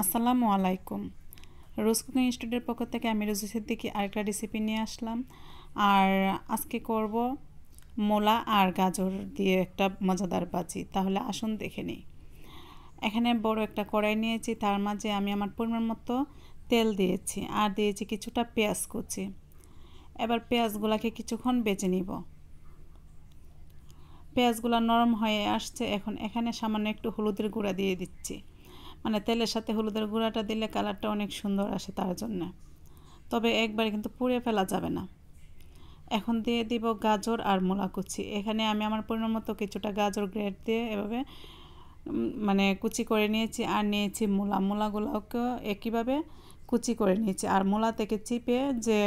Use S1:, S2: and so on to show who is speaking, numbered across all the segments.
S1: আসসালামু আলাইকুম রোজ কুকিং স্টুডিওর পক্ষ থেকে আমি রোজ সিদ্দিকি আরেকটা রেসিপি নিয়ে আসলাম আর আজকে করব মোলা আর গাজর দিয়ে একটা মজাদার বাজি তাহলে আসুন দেখে নিই এখানে বড় একটা কড়াই নিয়েছি তার মাঝে আমি আমার পরিমাণ মতো তেল দিয়েছি আর দিয়েছি কিছুটা পেঁয়াজ কুচি এবার পেঁয়াজগুলাকে কিছুক্ষণ বেছে নিব পেঁয়াজগুলো নরম হয়ে আসছে এখন এখানে সামান্য একটু হলুদের গুঁড়া দিয়ে দিচ্ছি মানে তেলের সাথে হলুদের গুঁড়াটা দিলে কালারটা অনেক সুন্দর আসে তার জন্যে তবে একবার কিন্তু পুড়ে ফেলা যাবে না এখন দিয়ে দিব গাজর আর মূলা কুচি এখানে আমি আমার পরিমাণ মতো কিছুটা গাজর গ্রেট দিয়ে এভাবে মানে কুচি করে নিয়েছি আর নিয়েছি মূলা মূলাগুলোকে একইভাবে কুচি করে নিয়েছি আর মূলা থেকে চিপে যে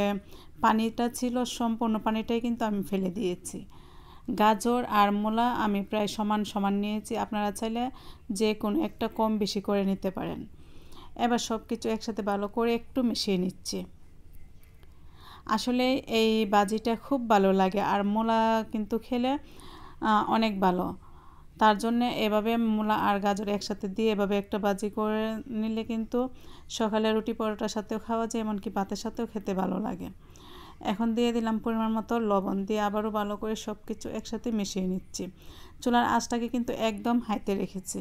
S1: পানিটা ছিল সম্পূর্ণ পানিটাই কিন্তু আমি ফেলে দিয়েছি গাজর আর মূলা আমি প্রায় সমান সমান নিয়েছি আপনারা চাইলে যে কোনো একটা কম বেশি করে নিতে পারেন এবার সব কিছু একসাথে ভালো করে একটু মিশিয়ে নিচ্ছি আসলে এই বাজিটা খুব ভালো লাগে আর মূলা কিন্তু খেলে অনেক ভালো তার জন্য এভাবে মূলা আর গাজর একসাথে দিয়ে এভাবে একটা বাজি করে নিলে কিন্তু সকালে রুটি পরোটার সাথেও খাওয়া যায় এমনকি ভাতের সাথেও খেতে ভালো লাগে এখন দিয়ে দিলাম পরিমাণ মতো লবণ দিয়ে আবারও ভালো করে সব কিছু একসাথে মিশিয়ে নিচ্ছি চুলার আঁচটাকে কিন্তু একদম হাইতে রেখেছি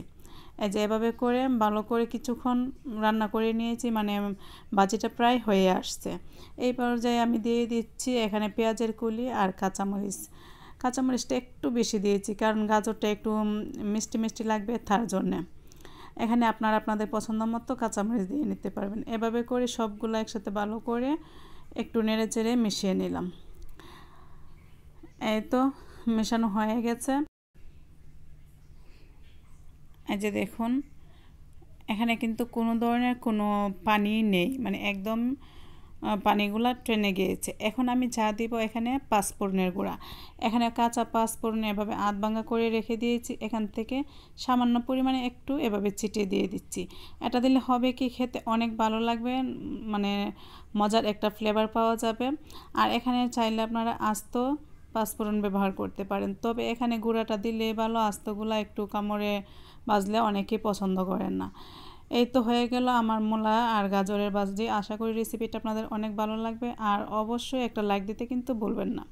S1: এই যে এভাবে করে ভালো করে কিছুক্ষণ রান্না করে নিয়েছি মানে বাজিটা প্রায় হয়ে আসছে এই পর্যায়ে আমি দিয়ে দিচ্ছি এখানে পেঁয়াজের কুলি আর কাঁচামরিচ কাঁচামরিচটা একটু বেশি দিয়েছি কারণ গাজরটা একটু মিষ্টি মিষ্টি লাগবে তার জন্যে এখানে আপনারা আপনাদের পছন্দ মতো কাঁচামরিচ দিয়ে নিতে পারবেন এভাবে করে সবগুলো একসাথে ভালো করে একটু নেড়ে চেড়ে মিশিয়ে নিলাম এই তো মেশানো হয়ে গেছে এই যে দেখুন এখানে কিন্তু কোনো ধরনের কোনো পানি নেই মানে একদম পানিগুলো ট্রেনে গিয়েছে এখন আমি যা দিব এখানে পাঁচফোড়নের গুঁড়া এখানে কাঁচা পাঁচফোড়ন এভাবে আধ ভাঙা করে রেখে দিয়েছি এখান থেকে সামান্য পরিমাণে একটু এভাবে ছিটিয়ে দিয়ে দিচ্ছি এটা দিলে হবে কি খেতে অনেক ভালো লাগবে মানে মজার একটা ফ্লেভার পাওয়া যাবে আর এখানে চাইলে আপনারা আস্ত পাঁচফোড়ন ব্যবহার করতে পারেন তবে এখানে গুঁড়াটা দিলে ভালো আস্তগুলা একটু কামড়ে বাজলে অনেকে পছন্দ করেন না এই তো হয়ে গেল আমার মূলা আর গাজরের বাজি আশা করি রেসিপিটা আপনাদের অনেক ভালো লাগবে আর অবশ্যই একটা লাইক দিতে কিন্তু ভুলবেন না